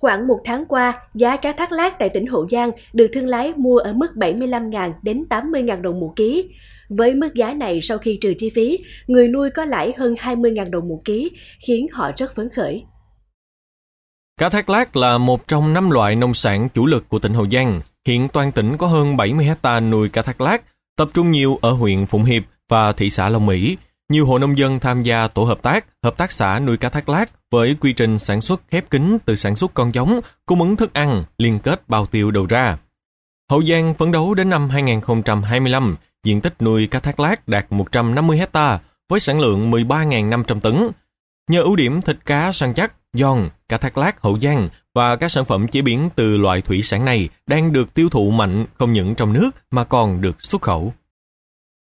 Khoảng một tháng qua, giá cá thác lát tại tỉnh Hậu Giang được thương lái mua ở mức 75.000 đến 80.000 đồng một ký. Với mức giá này sau khi trừ chi phí, người nuôi có lãi hơn 20.000 đồng một ký, khiến họ rất phấn khởi. Cá thác lát là một trong năm loại nông sản chủ lực của tỉnh Hậu Giang. Hiện toàn tỉnh có hơn 70 hecta nuôi cá thác lát, tập trung nhiều ở huyện Phụng Hiệp và thị xã Long Mỹ nhiều hộ nông dân tham gia tổ hợp tác, hợp tác xã nuôi cá thác lát với quy trình sản xuất khép kín từ sản xuất con giống, cung ứng thức ăn, liên kết bao tiêu đầu ra. Hậu Giang phấn đấu đến năm 2025, diện tích nuôi cá thác lát đạt 150 hecta với sản lượng 13.500 tấn. Nhờ ưu điểm thịt cá săn chắc, giòn, cá thác lát Hậu Giang và các sản phẩm chế biến từ loại thủy sản này đang được tiêu thụ mạnh không những trong nước mà còn được xuất khẩu.